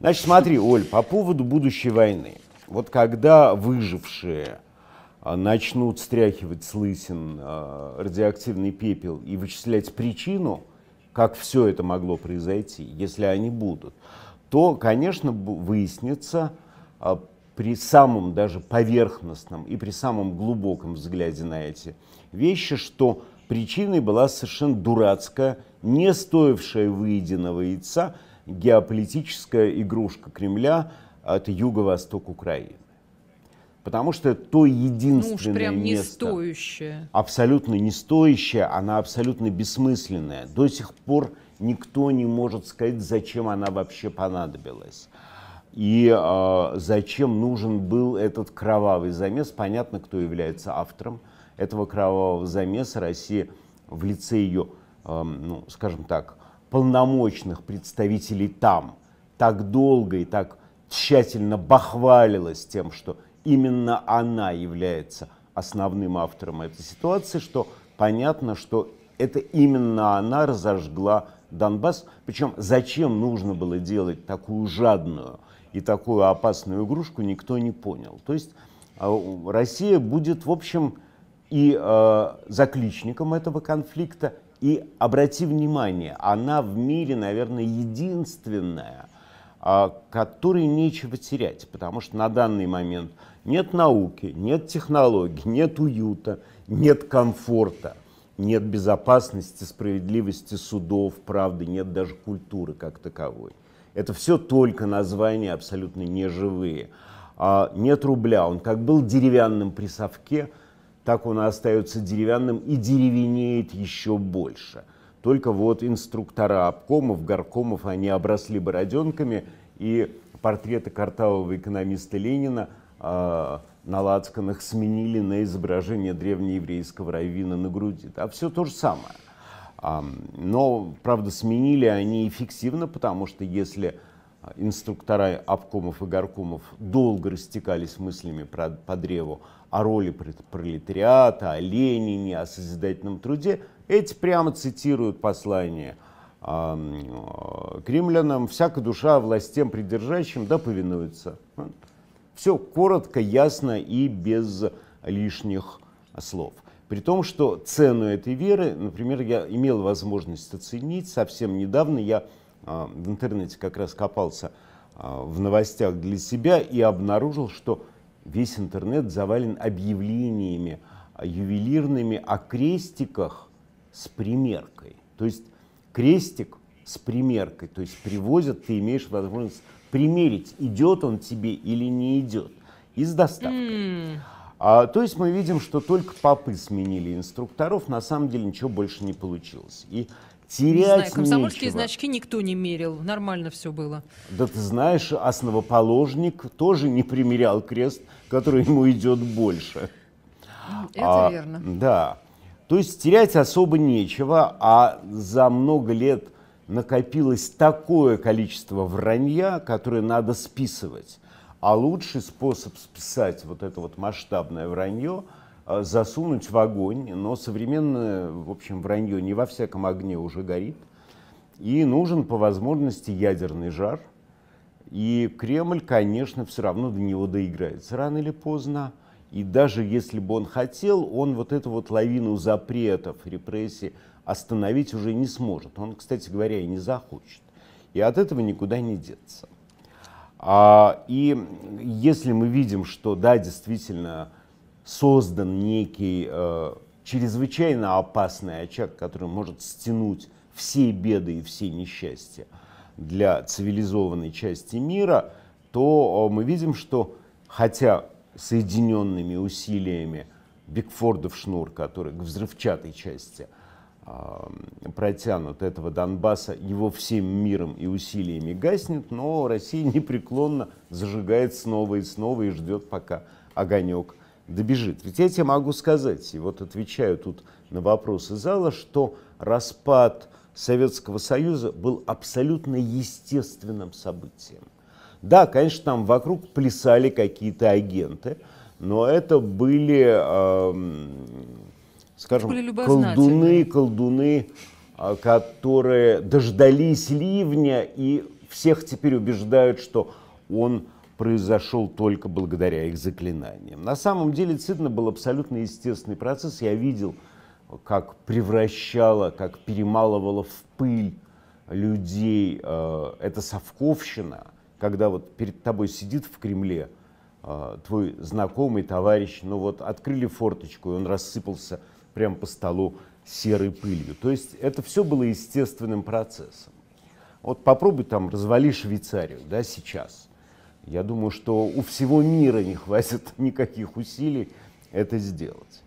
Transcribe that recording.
Значит, смотри, Оль, по поводу будущей войны. Вот когда выжившие а, начнут стряхивать с лысин а, радиоактивный пепел и вычислять причину, как все это могло произойти, если они будут, то, конечно, выяснится а, при самом даже поверхностном и при самом глубоком взгляде на эти вещи, что причиной была совершенно дурацкая, не стоившая выеденного яйца – геополитическая игрушка Кремля – от юго-восток Украины. Потому что то единственное ну уж прям не стоящее. абсолютно не стоящее, она абсолютно бессмысленная. До сих пор никто не может сказать, зачем она вообще понадобилась. И э, зачем нужен был этот кровавый замес, понятно, кто является автором этого кровавого замеса. Россия в лице ее, э, ну, скажем так, полномочных представителей там так долго и так тщательно бахвалилась тем, что именно она является основным автором этой ситуации, что понятно, что это именно она разожгла Донбасс. Причем зачем нужно было делать такую жадную и такую опасную игрушку, никто не понял. То есть а, Россия будет, в общем, и э, заключником этого конфликта. И обрати внимание, она в мире, наверное, единственная, э, которой нечего терять, потому что на данный момент нет науки, нет технологий, нет уюта, нет комфорта, нет безопасности, справедливости судов, правды, нет даже культуры как таковой. Это все только названия абсолютно неживые. А, нет рубля, он как был деревянным при совке – так он и остается деревянным и деревенеет еще больше. Только вот инструктора обкомов, горкомов, они обросли бороденками, и портреты картавого экономиста Ленина э, на лацканах сменили на изображение древнееврейского раввина на груди. А все то же самое. Но, правда, сменили они эффективно, потому что если инструктора обкомов и горкомов долго растекались мыслями про, по древу о роли пролетариата, о Ленине, о созидательном труде, эти прямо цитируют послание э, кремлянам всякая душа властям придержащим да повинуется». Все коротко, ясно и без лишних слов. При том, что цену этой веры, например, я имел возможность оценить совсем недавно, я а, в интернете как раз копался а, в новостях для себя и обнаружил, что весь интернет завален объявлениями а, ювелирными о крестиках с примеркой. То есть крестик с примеркой, то есть привозят, ты имеешь возможность примерить, идет он тебе или не идет, и с доставкой. Mm. А, то есть мы видим, что только попы сменили инструкторов, на самом деле ничего больше не получилось. И терять не знаю, комсомольские нечего. значки никто не мерил, нормально все было. Да ты знаешь, основоположник тоже не примерял крест, который ему идет больше. Это а, верно. Да. То есть терять особо нечего, а за много лет накопилось такое количество вранья, которое надо списывать. А лучший способ списать вот это вот масштабное вранье – а, засунуть в огонь, но современное, в общем, вранье не во всяком огне уже горит. И нужен по возможности ядерный жар. И Кремль, конечно, все равно до него доиграется рано или поздно. И даже если бы он хотел, он вот эту вот лавину запретов, репрессий остановить уже не сможет. Он, кстати говоря, и не захочет. И от этого никуда не деться. А, и если мы видим, что да, действительно, создан некий э, чрезвычайно опасный очаг, который может стянуть все беды и все несчастья для цивилизованной части мира, то э, мы видим, что хотя соединенными усилиями Бигфордов шнур, который к взрывчатой части эм, протянут этого Донбасса, его всем миром и усилиями гаснет, но Россия непреклонно зажигает снова и снова и ждет, пока огонек добежит. Ведь я тебе могу сказать, и вот отвечаю тут на вопросы зала, что распад Советского Союза был абсолютно естественным событием. Да, конечно, там вокруг плясали какие-то агенты, но это были, э, скажем, были колдуны, колдуны, а, которые дождались ливня и всех теперь убеждают, что он произошел только благодаря их заклинаниям. На самом деле Цидна был абсолютно естественный процесс. Я видел, как превращала, как перемалывала в пыль людей э, эта совковщина, когда вот перед тобой сидит в Кремле э, твой знакомый товарищ, ну вот открыли форточку, и он рассыпался прямо по столу серой пылью. То есть это все было естественным процессом. Вот попробуй там развали Швейцарию, да, сейчас. Я думаю, что у всего мира не хватит никаких усилий это сделать.